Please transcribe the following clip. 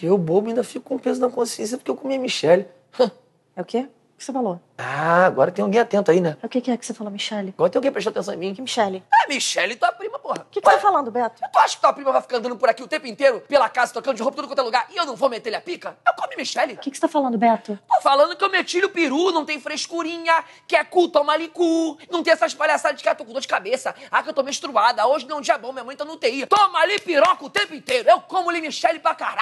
E eu, bobo, ainda fico com peso na consciência porque eu comi a Michelle. É o quê? O que você falou? Ah, agora tem alguém atento aí, né? É o que, que é que você falou, Michelle? Agora tem alguém prestando atenção em mim. Que Michelle? Ah, Michelle, tua prima, porra. O que, que você tá falando, Beto? Tu acha que tua prima vai ficar andando por aqui o tempo inteiro, pela casa, tocando de roupa, tudo quanto é lugar, e eu não vou meter-lhe a pica? Eu comi Michelle. O que, que você tá falando, Beto? Tô falando que eu meti o peru, não tem frescurinha, que é cu, toma licu, não tem essas palhaçadas de que eu tô com dor de cabeça, ah, que eu tô menstruada, hoje não é um dia bom, minha mãe tá no TI. Toma ali piroca o tempo inteiro, eu como ali Michelle pra caralho.